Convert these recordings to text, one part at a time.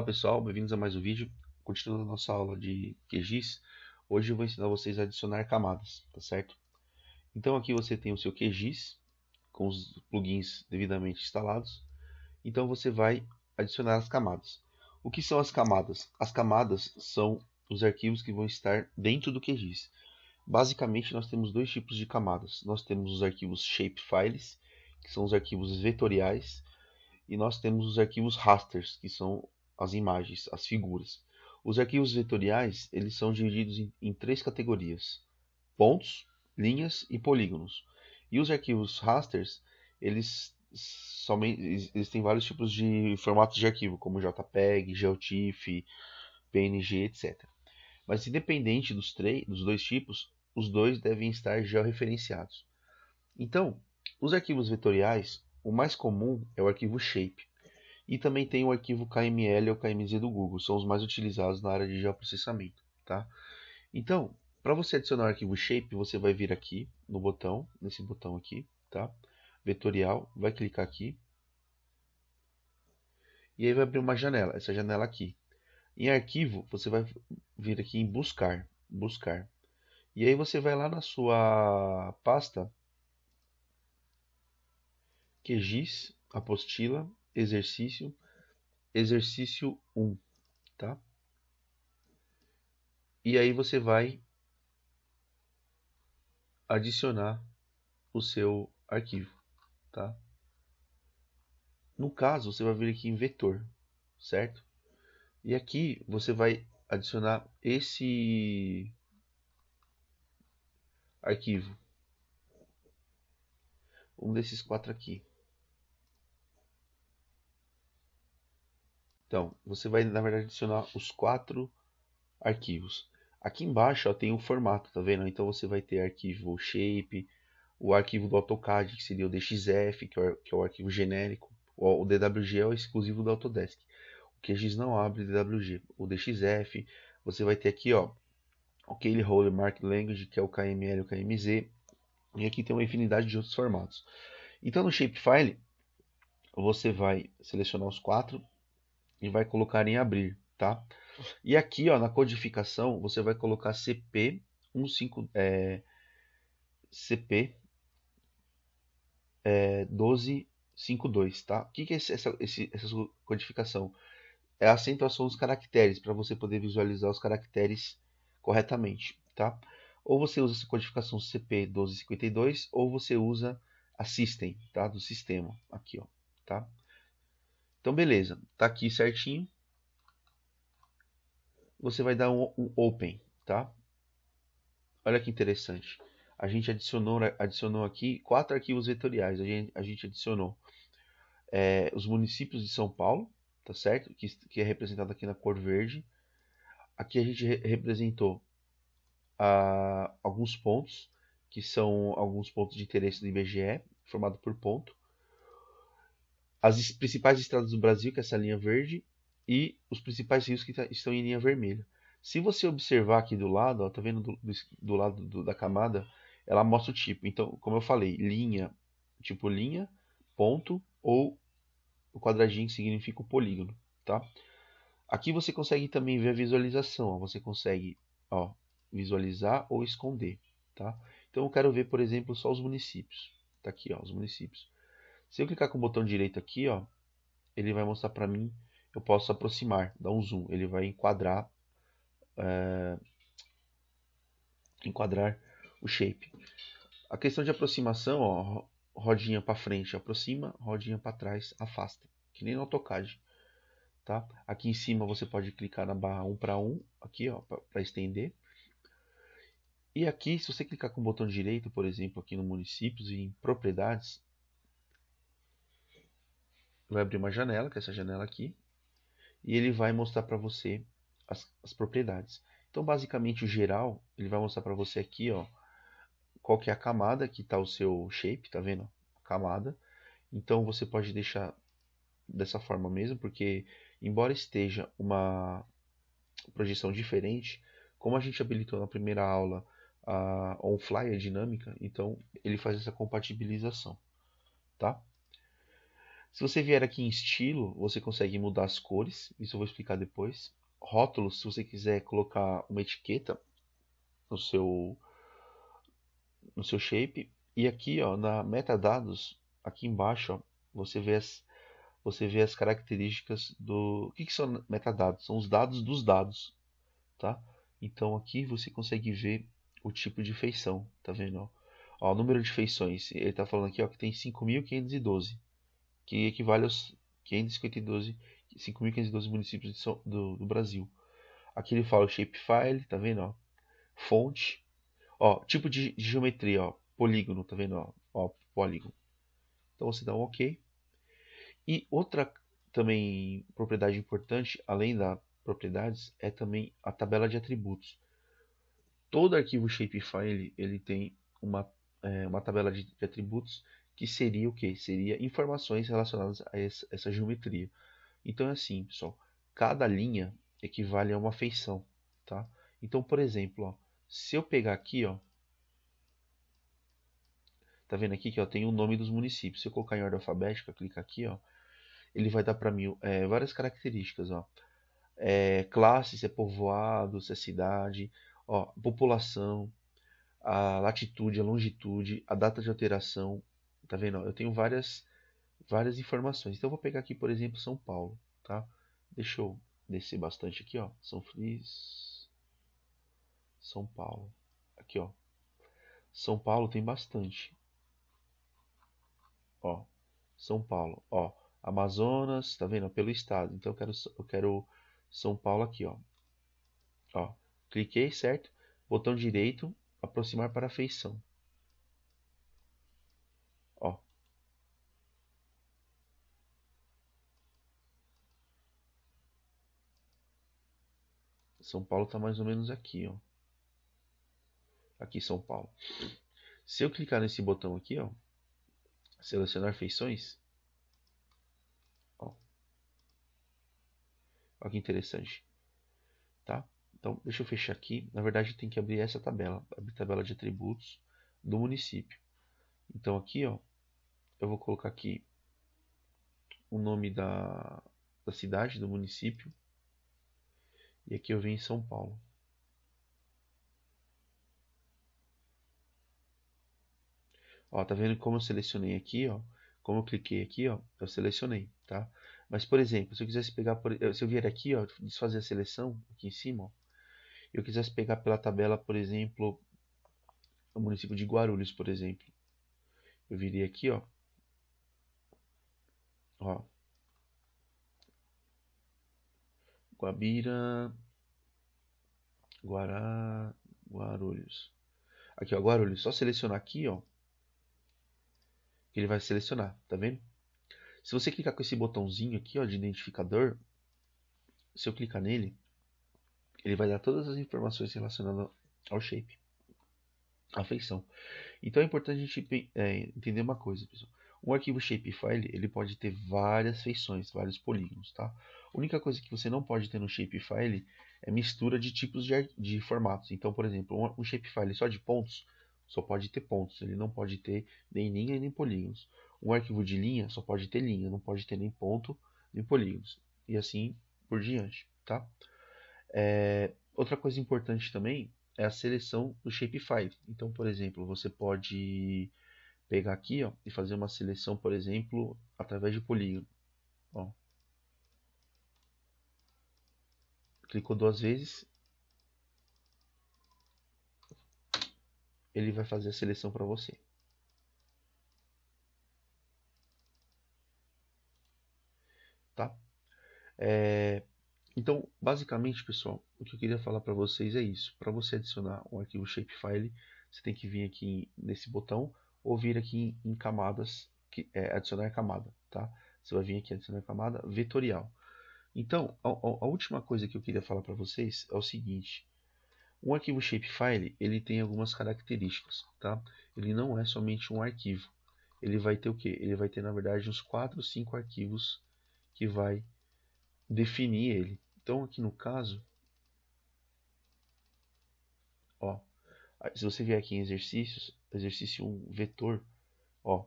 Olá pessoal, bem-vindos a mais um vídeo. Continuando a nossa aula de QGIS, hoje eu vou ensinar vocês a adicionar camadas, tá certo? Então aqui você tem o seu QGIS, com os plugins devidamente instalados. Então você vai adicionar as camadas. O que são as camadas? As camadas são os arquivos que vão estar dentro do QGIS. Basicamente nós temos dois tipos de camadas. Nós temos os arquivos shapefiles, que são os arquivos vetoriais, e nós temos os arquivos rasters, que são as imagens, as figuras. Os arquivos vetoriais eles são divididos em, em três categorias: pontos, linhas e polígonos. E os arquivos rasters eles somente eles têm vários tipos de formatos de arquivo, como JPEG, GeoTIFF, PNG, etc. Mas independente dos, três, dos dois tipos, os dois devem estar georreferenciados. Então, os arquivos vetoriais, o mais comum é o arquivo shape, e também tem o arquivo KML ou KMZ do Google, são os mais utilizados na área de geoprocessamento. Tá? Então, para você adicionar o arquivo shape, você vai vir aqui no botão, nesse botão aqui, tá? vetorial, vai clicar aqui. E aí vai abrir uma janela, essa janela aqui. Em arquivo, você vai vir aqui em buscar, buscar. E aí você vai lá na sua pasta QGIS, apostila, exercício, exercício 1, tá? E aí você vai adicionar o seu arquivo, tá? No caso, você vai vir aqui em vetor, certo? E aqui você vai adicionar esse arquivo. Um desses quatro aqui. Então, você vai, na verdade, adicionar os quatro arquivos. Aqui embaixo ó, tem o formato, tá vendo? Então você vai ter arquivo shape, o arquivo do AutoCAD, que seria o DXF, é que é o, arquivo genérico. O, DWG é o exclusivo do Autodesk. O QGIS não abre DWG. O DXF, você vai ter aqui, ó, o Holder Mark Language, que é o KML, o KMZ. E aqui tem uma infinidade de outros formatos. Então no Shapefile, você vai selecionar os quatro e vai colocar em abrir, tá? E aqui, ó, na codificação, você vai colocar CP 15 é, CP é, 1252, tá? O que, que é essa, esse, essa codificação? É a acentuação dos caracteres, para você poder visualizar os caracteres corretamente, tá? Ou você usa essa codificação CP 1252, ou você usa a system, tá? Do sistema, aqui, ó, tá? Então, beleza, tá aqui certinho. Você vai dar um, um open, tá? Olha que interessante. A gente adicionou, né, adicionou aqui quatro arquivos vetoriais. A gente, a gente adicionou é, os municípios de São Paulo, tá certo? Que, que é representado aqui na cor verde. Aqui a gente re representou alguns pontos, que são alguns pontos de interesse do IBGE, formado por ponto as principais estradas do Brasil, que é essa linha verde, e os principais rios que tá, estão em linha vermelha. Se você observar aqui do lado, ó, tá vendo do, do, do lado do, da camada, ela mostra o tipo. Então, como eu falei, linha, tipo linha, ponto ou o quadradinho que significa o polígono, tá? Aqui você consegue também ver a visualização, ó, você consegue ó, visualizar ou esconder, tá? Então eu quero ver, por exemplo, só os municípios, Está aqui, ó, os municípios. Se eu clicar com o botão direito aqui, ó, ele vai mostrar para mim, eu posso aproximar, dar um zoom, ele vai enquadrar, é, enquadrar o shape. A questão de aproximação, ó, rodinha para frente aproxima, rodinha para trás afasta, que nem no AutoCAD. Tá? Aqui em cima você pode clicar na barra 1 para 1, aqui ó, para estender. E aqui, se você clicar com o botão direito, por exemplo, aqui no municípios e em propriedades, vai abrir uma janela, que é essa janela aqui, e ele vai mostrar para você as, as, propriedades. Então, basicamente, o geral, ele vai mostrar para você aqui, ó, qual que é a camada que está o seu shape, tá vendo? A camada. Então, você pode deixar dessa forma mesmo, porque embora esteja uma projeção diferente, como a gente habilitou na primeira aula a on-fly, a dinâmica, então ele faz essa compatibilização, tá? Se você vier aqui em estilo, você consegue mudar as cores, isso eu vou explicar depois. Rótulos, se você quiser colocar uma etiqueta no seu no seu shape e aqui, ó, na metadados, aqui embaixo, ó, você vê as você vê as características do o que, que são metadados? São os dados dos dados, tá? Então aqui você consegue ver o tipo de feição, tá vendo? Ó, ó o número de feições, ele está falando aqui ó, que tem 5.512 que equivale aos 5.512 municípios São, do, do, Brasil. Aqui ele fala o shapefile, tá vendo? Ó? Fonte, ó, tipo de, de geometria, ó, polígono, tá vendo? Ó, ó, polígono. Então você dá um OK. E outra também propriedade importante, além das propriedades, é também a tabela de atributos. Todo arquivo shapefile ele tem uma, é, uma tabela de, de atributos que seria o que? Seria informações relacionadas a essa geometria. Então é assim, pessoal, cada linha equivale a uma feição, tá? Então, por exemplo, ó, se eu pegar aqui, ó, tá vendo aqui que ó, tem o nome dos municípios. Se eu colocar em ordem alfabética, clicar aqui, ó, ele vai dar para mim é, várias características, ó. É, classe, se é povoado, se é cidade, ó, população, a latitude, a longitude, a data de alteração, Tá vendo? Eu tenho várias, várias informações. Então eu vou pegar aqui, por exemplo, São Paulo, tá? Deixa eu descer bastante aqui, ó. São Fris, São Paulo. Aqui, ó. São Paulo tem bastante. Ó, São Paulo, ó. Amazonas, tá vendo? Pelo estado. Então eu quero, eu quero São Paulo aqui, ó. Ó, cliquei, certo? Botão direito, aproximar para a feição. São Paulo está mais ou menos aqui, ó. Aqui, São Paulo. Se eu clicar nesse botão aqui, ó, selecionar feições, ó. Olha que interessante, tá? Então, deixa eu fechar aqui. Na verdade, tem que abrir essa tabela, abrir tabela de atributos do município. Então, aqui, ó, eu vou colocar aqui o nome da, da cidade, do município, e aqui eu vim em São Paulo. Ó, tá vendo como eu selecionei aqui, ó? Como eu cliquei aqui, ó, eu selecionei, tá? Mas, por exemplo, se eu quisesse pegar, por, se eu vier aqui, ó, desfazer a seleção, aqui em cima, ó, eu quisesse pegar pela tabela, por exemplo, o município de Guarulhos, por exemplo, eu viria aqui, ó, ó, Guabira, Guará, Guarulhos. Aqui, ó, Guarulhos. Só selecionar aqui, ó. Ele vai selecionar, tá vendo? Se você clicar com esse botãozinho aqui, ó, de identificador, se eu clicar nele, ele vai dar todas as informações relacionadas ao shape, à feição. Então é importante a gente é, entender uma coisa, pessoal. Um arquivo shapefile ele pode ter várias feições, vários polígonos, tá? A única coisa que você não pode ter no shapefile é mistura de tipos de, de formatos. Então, por exemplo, um, shapefile só de pontos só pode ter pontos, ele não pode ter nem linha nem polígonos. Um arquivo de linha só pode ter linha, não pode ter nem ponto nem polígonos. E assim por diante, tá? É, outra coisa importante também é a seleção do shapefile. Então, por exemplo, você pode pegar aqui ó, e fazer uma seleção, por exemplo, através de polígono. Ó. Clicou duas vezes. Ele vai fazer a seleção para você. Tá? É... Então, basicamente, pessoal, o que eu queria falar para vocês é isso. Para você adicionar um arquivo shapefile, você tem que vir aqui nesse botão ou vir aqui em camadas, que é adicionar camada, tá? Você vai vir aqui adicionar camada vetorial. Então, a, a última coisa que eu queria falar para vocês é o seguinte. Um arquivo shapefile, ele tem algumas características, tá? Ele não é somente um arquivo. Ele vai ter o quê? Ele vai ter, na verdade, uns 4, 5 arquivos que vai definir ele. Então, aqui no caso, ó, se você vier aqui em exercícios, exercício 1, vetor, ó,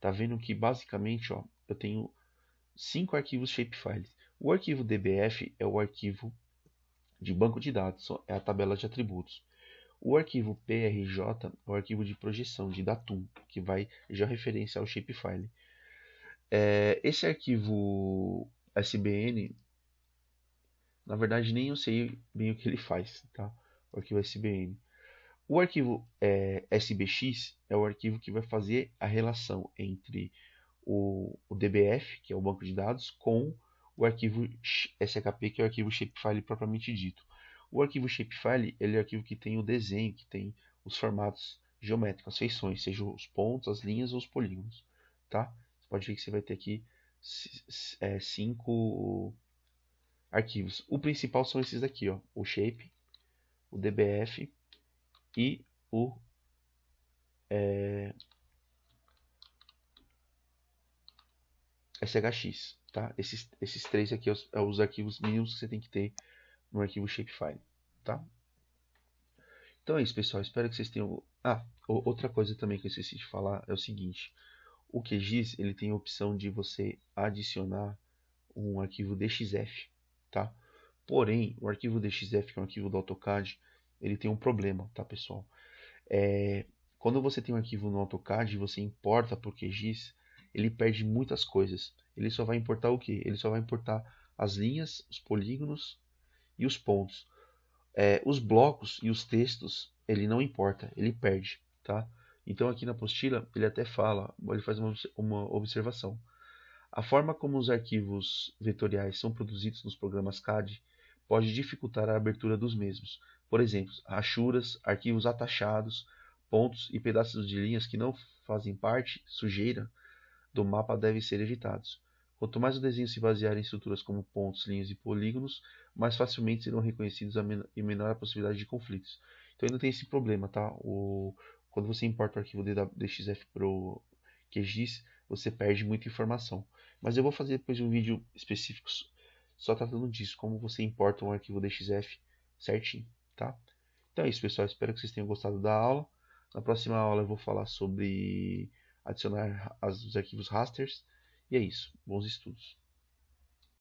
tá vendo que basicamente, ó, eu tenho cinco arquivos shapefiles. O arquivo dbf é o arquivo de banco de dados, é a tabela de atributos. O arquivo prj é o arquivo de projeção de datum, que vai já referenciar o shapefile. É, esse arquivo SBN, na verdade nem eu sei bem o que ele faz, tá? O arquivo SBN. O arquivo é, SBX é o arquivo que vai fazer a relação entre o, o, DBF, que é o banco de dados, com o arquivo SHP, que é o arquivo shapefile propriamente dito. O arquivo shapefile ele é o arquivo que tem o desenho, que tem os formatos geométricos, as feições, seja os pontos, as linhas ou os polígonos. Tá? Você pode ver que você vai ter aqui é, cinco arquivos. O principal são esses aqui, ó, o shape, o DBF, e o é, SHX. Tá? Esses, esses três aqui são é os, é os arquivos mínimos que você tem que ter no arquivo shapefile. Tá? Então é isso, pessoal. Espero que vocês tenham. Ah, outra coisa também que eu esqueci de falar é o seguinte: o QGIS ele tem a opção de você adicionar um arquivo DXF. Tá? Porém, o arquivo DXF, que é um arquivo do AutoCAD, ele tem um problema, tá pessoal? É, quando você tem um arquivo no AutoCAD e você importa por QGIS, ele perde muitas coisas. Ele só vai importar o que? Ele só vai importar as linhas, os polígonos e os pontos. É, os blocos e os textos, ele não importa, ele perde, tá? Então aqui na apostila ele até fala, ele faz uma, uma observação. A forma como os arquivos vetoriais são produzidos nos programas CAD pode dificultar a abertura dos mesmos. Por exemplo, rachuras, arquivos atachados, pontos e pedaços de linhas que não fazem parte, sujeira, do mapa devem ser evitados. Quanto mais o desenho se basear em estruturas como pontos, linhas e polígonos, mais facilmente serão reconhecidos e menor a possibilidade de conflitos. Então ainda tem esse problema, tá? O... Quando você importa o arquivo DXF para o QGIS, você perde muita informação. Mas eu vou fazer depois um vídeo específico só tratando disso, como você importa um arquivo DXF certinho. Tá? Então é isso, pessoal. Espero que vocês tenham gostado da aula. Na próxima aula eu vou falar sobre adicionar os arquivos rasters. E é isso. Bons estudos.